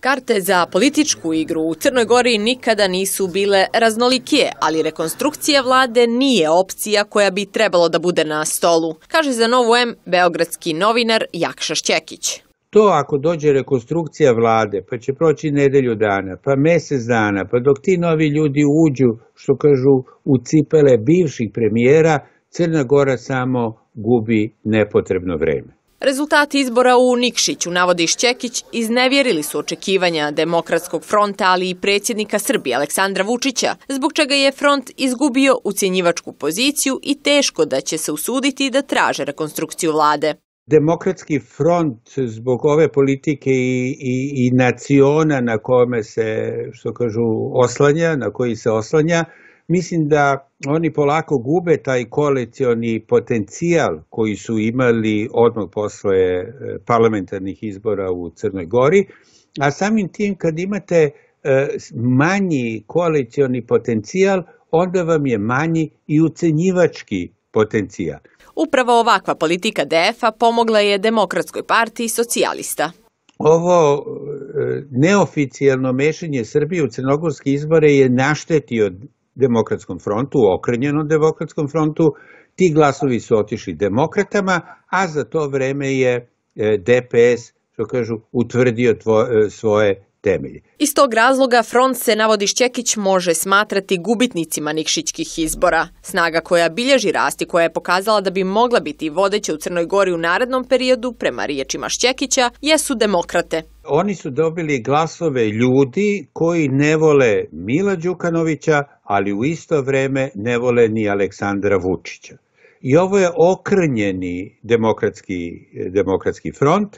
Karte za političku igru u Crnoj Gori nikada nisu bile raznolikije, ali rekonstrukcija vlade nije opcija koja bi trebalo da bude na stolu, kaže za Novu M beogradski novinar Jakša Šćekić. To ako dođe rekonstrukcija vlade, pa će proći nedelju dana, pa mesec dana, pa dok ti novi ljudi uđu, što kažu, u cipele bivših premijera, Crna Gora samo gubi nepotrebno vreme. Rezultati izbora u Nikšiću, navodi Šćekić, iznevjerili su očekivanja Demokratskog fronta, ali i predsjednika Srbije Aleksandra Vučića, zbog čega je front izgubio ucijenjivačku poziciju i teško da će se usuditi da traže rekonstrukciju vlade. Demokratski front zbog ove politike i, i, i naciona na kome se, što kažu, oslanja, na koji se oslanja, Mislim da oni polako gube taj koalicioni potencijal koji su imali odmah posle e, parlamentarnih izbora u Crnoj Gori, a samim tim kad imate e, manji koalicioni potencijal, onda vam je manji i ucenjivački potencijal. Upravo ovakva politika DF-a pomogla je Demokratskoj partiji socijalista. Ovo e, neoficijalno mešanje Srbije u crnogorske izbore je naštetio demokratskom frontu, okrenjeno demokratskom frontu, ti glasovi su otišli demokratama, a za to vreme je e, DPS, što kažu, utvrdio tvoje, svoje temelje. Iz tog razloga front se, navodi Šćekić, može smatrati gubitnicima Nikšićkih izbora. Snaga koja bilježi rasti, koja je pokazala da bi mogla biti vodeća u Crnoj Gori u narednom periodu, prema riječima Šćekića, jesu demokrate. Oni su dobili glasove ljudi koji ne vole Mila Đukanovića, ali u isto vreme ne vole ni Aleksandra Vučića. I ovo je okrnjeni demokratski, demokratski front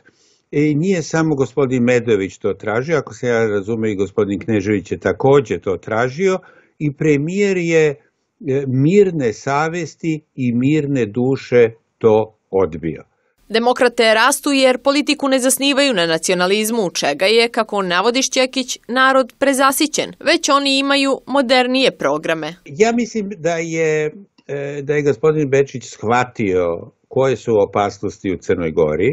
i nije samo gospodin Medović to tražio, ako se ja razume i gospodin Knežević je takođe to tražio i premijer je e, mirne savesti i mirne duše to odbio. Demokrate rastu jer politiku ne zasnivaju na nacionalizmu, čega je, kako navodi Šćekić, narod prezasićen, već oni imaju modernije programe. Ja mislim da je, e, da je gospodin Bečić shvatio koje su opasnosti u Crnoj Gori,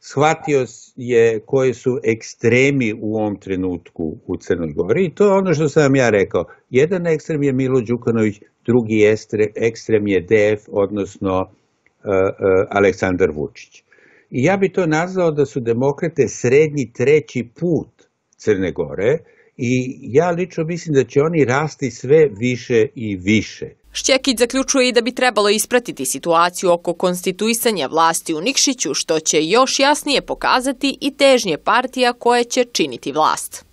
shvatio je koje su ekstremi u ovom trenutku u Crnoj Gori i to je ono što sam vam ja rekao. Jedan ekstrem je Milo Đukanović, drugi ekstrem je DF, odnosno E, e, Aleksandar Vučić. I ja bi to nazvao da su demokrate srednji treći put Crne Gore i ja lično mislim da će oni rasti sve više i više. Šćekić zaključuje i da bi trebalo ispratiti situaciju oko konstituisanja vlasti u Nikšiću, što će još jasnije pokazati i težnje partija koje će činiti vlast.